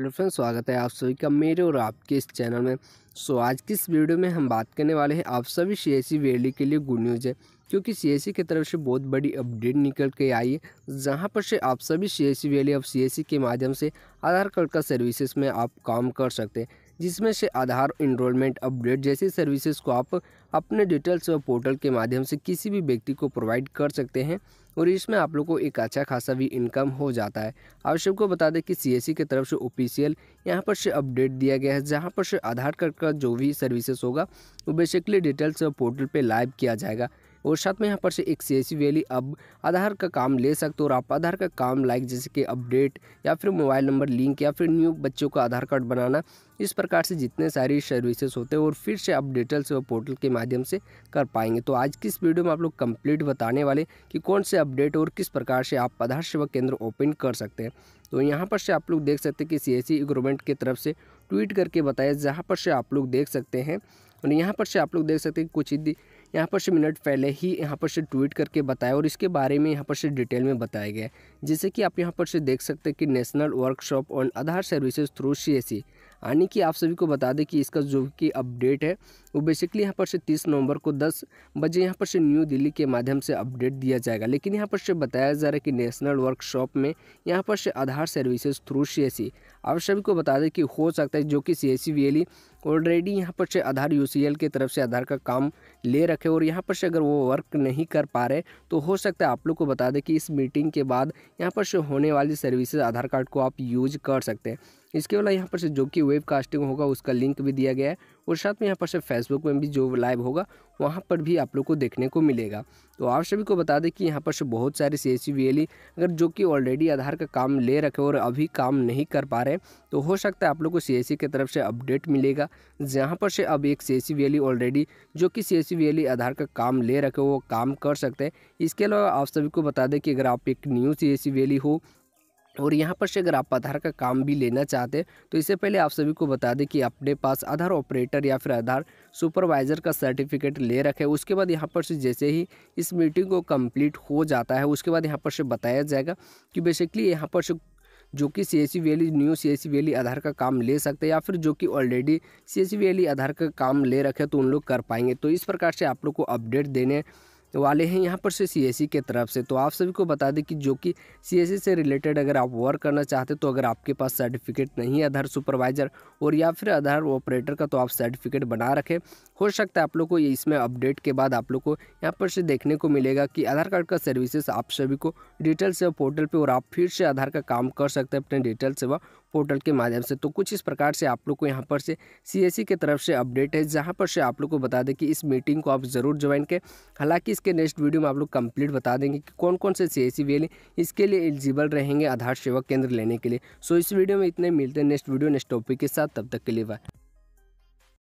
hello friends स्वागत है आप सभी का मेरे और आपके इस चैनल में सो आज की इस वीडियो में हम बात करने वाले हैं आप सभी सी एस वैली के लिए गुड न्यूज़ है क्योंकि सी e की तरफ से बहुत बड़ी अपडेट निकल के आई है जहां पर से आप सभी सी वैली e अब सी e के माध्यम से आधार कार्ड का सर्विसेज में आप काम कर सकते हैं जिसमें से आधार इनरोलमेंट अपडेट जैसी सर्विसेज को आप अपने डिटेल्स और पोर्टल के माध्यम से किसी भी व्यक्ति को प्रोवाइड कर सकते हैं और इसमें आप लोग को एक अच्छा खासा भी इनकम हो जाता है आप सबको बता दें कि सीएससी e की तरफ से ऑफिशियल यहाँ पर से अपडेट दिया गया है जहाँ पर से आधार कार्ड का जो भी सर्विसेज होगा वो बेसिकली डिटेल्स और पोर्टल पर लाइव किया जाएगा और साथ में यहाँ पर से एक सी वैली अब आधार का काम ले सकते हो और आप आधार का काम लाइक जैसे कि अपडेट या फिर मोबाइल नंबर लिंक या फिर न्यू बच्चों का आधार कार्ड बनाना इस प्रकार से जितने सारी सर्विसेज होते हैं और फिर से आप डिटेल्स वो पोर्टल के माध्यम से कर पाएंगे तो आज की इस वीडियो में आप लोग कंप्लीट बताने वाले कि कौन से अपडेट और किस प्रकार से आप आधार सेवा केंद्र ओपन कर सकते हैं तो यहाँ पर से आप लोग देख सकते हैं कि सी एस की तरफ से ट्वीट करके बताया जहाँ पर से आप लोग देख सकते हैं और यहाँ पर से आप लोग देख सकते हैं कुछ ही यहाँ पर से मिनट पहले ही यहाँ पर से ट्वीट करके बताया और इसके बारे में यहाँ पर से डिटेल में बताया गया जैसे कि आप यहाँ पर से देख सकते हैं कि national workshop on Aadhaar services through C यानी कि आप सभी को बता दें कि इसका जो कि अपडेट है वो बेसिकली यहाँ पर से तीस नवंबर को दस बजे यहाँ पर से न्यू दिल्ली के माध्यम से अपडेट दिया जाएगा लेकिन यहाँ पर से बताया जा रहा है कि नेशनल वर्कशॉप में यहाँ पर से आधार सर्विसेज थ्रू सी आप सभी को बता दें कि हो सकता है जो कि सी एस सी ऑलरेडी यहाँ पर से आधार यू की तरफ से आधार का काम ले रखे और यहाँ पर से अगर वो वर्क नहीं कर पा रहे तो हो सकता है आप लोग को बता दें कि इस मीटिंग के बाद यहाँ पर से होने वाली सर्विसेज आधार कार्ड को आप यूज कर सकते हैं इसके अलावा यहाँ पर से जो कि वेब कास्टिंग होगा उसका लिंक भी दिया गया है और साथ में यहाँ पर से फेसबुक में भी जो लाइव होगा वहाँ पर भी आप लोग को देखने को मिलेगा तो आप सभी को बता दें कि यहाँ पर से बहुत सारे सी एस e e, अगर जो कि ऑलरेडी आधार का काम ले रखे और अभी काम नहीं कर पा रहे तो हो सकता है आप लोग को सी एस e की तरफ से अपडेट मिलेगा जहाँ पर से अब एक सी एस ऑलरेडी जो कि सी एस आधार का काम ले रखे वो काम कर सकते हैं इसके अलावा आप सभी को बता दें कि अगर आप एक न्यू सी एस हो और यहाँ पर से अगर आप आधार का काम भी लेना चाहते हैं तो इससे पहले आप सभी को बता दें कि अपने पास आधार ऑपरेटर या फिर आधार सुपरवाइज़र का सर्टिफिकेट ले रखे उसके बाद यहाँ पर से जैसे ही इस मीटिंग को कंप्लीट हो जाता है उसके बाद यहाँ पर से बताया जाएगा कि बेसिकली यहाँ पर से जो कि C S valley new C S valley Aadhaar का काम ले सकते हैं या फिर जो कि already C S valley Aadhaar का काम ले रखे तो उन लोग कर पाएंगे तो इस प्रकार से आप लोग को अपडेट देने तो वाले हैं यहाँ पर से सी e के तरफ से तो आप सभी को बता दें कि जो कि सी e से रिलेटेड अगर आप वर्क करना चाहते तो अगर आपके पास सर्टिफिकेट नहीं है आधार सुपरवाइज़र और या फिर आधार ऑपरेटर का तो आप सर्टिफिकेट बना रखें हो सकता है आप लोग को ये इसमें अपडेट के बाद आप लोग को यहाँ पर से देखने को मिलेगा कि आधार कार्ड का सर्विसेस आप सभी को डिटेल सेवा पोर्टल पर और आप फिर से आधार का काम कर सकते हैं अपने डिटेल सेवा पोर्टल के माध्यम से तो कुछ इस प्रकार से आप लोग को यहाँ पर से सी e के तरफ से अपडेट है जहाँ पर से आप लोग को बता दें कि इस मीटिंग को आप ज़रूर ज्वाइन करें हालांकि इसके नेक्स्ट वीडियो में आप लोग कंप्लीट बता देंगे कि कौन कौन से सी एस e इसके लिए एलिजिबल रहेंगे आधार सेवा केंद्र लेने के लिए सो इस वीडियो में इतने मिलते हैं नेक्स्ट वीडियो नेक्स्ट टॉपिक के साथ तब तक के लिए बाय